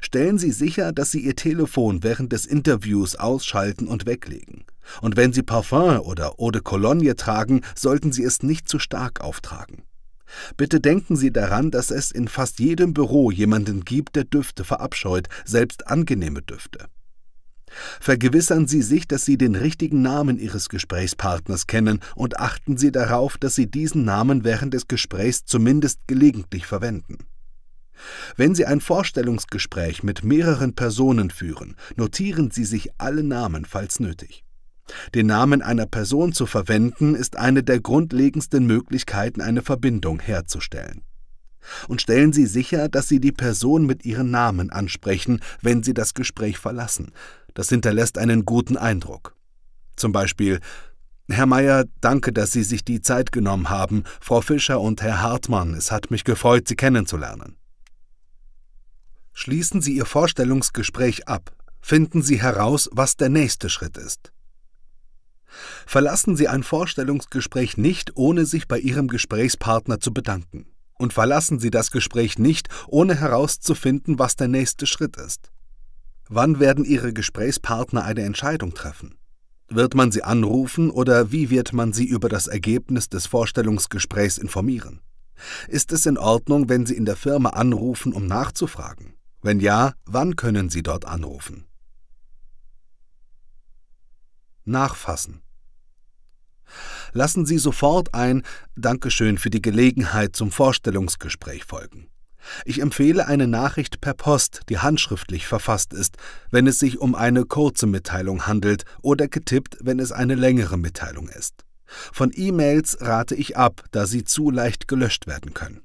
Stellen Sie sicher, dass Sie Ihr Telefon während des Interviews ausschalten und weglegen. Und wenn Sie Parfum oder Eau de Cologne tragen, sollten Sie es nicht zu stark auftragen. Bitte denken Sie daran, dass es in fast jedem Büro jemanden gibt, der Düfte verabscheut, selbst angenehme Düfte. Vergewissern Sie sich, dass Sie den richtigen Namen Ihres Gesprächspartners kennen und achten Sie darauf, dass Sie diesen Namen während des Gesprächs zumindest gelegentlich verwenden. Wenn Sie ein Vorstellungsgespräch mit mehreren Personen führen, notieren Sie sich alle Namen, falls nötig. Den Namen einer Person zu verwenden, ist eine der grundlegendsten Möglichkeiten, eine Verbindung herzustellen. Und stellen Sie sicher, dass Sie die Person mit ihrem Namen ansprechen, wenn Sie das Gespräch verlassen. Das hinterlässt einen guten Eindruck. Zum Beispiel Herr Meier, danke, dass Sie sich die Zeit genommen haben. Frau Fischer und Herr Hartmann, es hat mich gefreut, Sie kennenzulernen. Schließen Sie Ihr Vorstellungsgespräch ab. Finden Sie heraus, was der nächste Schritt ist. Verlassen Sie ein Vorstellungsgespräch nicht, ohne sich bei Ihrem Gesprächspartner zu bedanken. Und verlassen Sie das Gespräch nicht, ohne herauszufinden, was der nächste Schritt ist. Wann werden Ihre Gesprächspartner eine Entscheidung treffen? Wird man sie anrufen oder wie wird man sie über das Ergebnis des Vorstellungsgesprächs informieren? Ist es in Ordnung, wenn Sie in der Firma anrufen, um nachzufragen? Wenn ja, wann können Sie dort anrufen? Nachfassen. Lassen Sie sofort ein Dankeschön für die Gelegenheit zum Vorstellungsgespräch folgen. Ich empfehle eine Nachricht per Post, die handschriftlich verfasst ist, wenn es sich um eine kurze Mitteilung handelt oder getippt, wenn es eine längere Mitteilung ist. Von E-Mails rate ich ab, da sie zu leicht gelöscht werden können.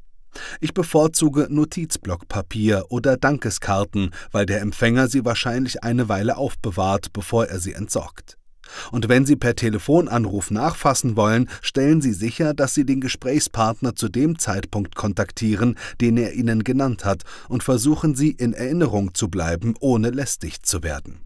Ich bevorzuge Notizblockpapier oder Dankeskarten, weil der Empfänger sie wahrscheinlich eine Weile aufbewahrt, bevor er sie entsorgt. Und wenn Sie per Telefonanruf nachfassen wollen, stellen Sie sicher, dass Sie den Gesprächspartner zu dem Zeitpunkt kontaktieren, den er Ihnen genannt hat, und versuchen Sie in Erinnerung zu bleiben, ohne lästig zu werden.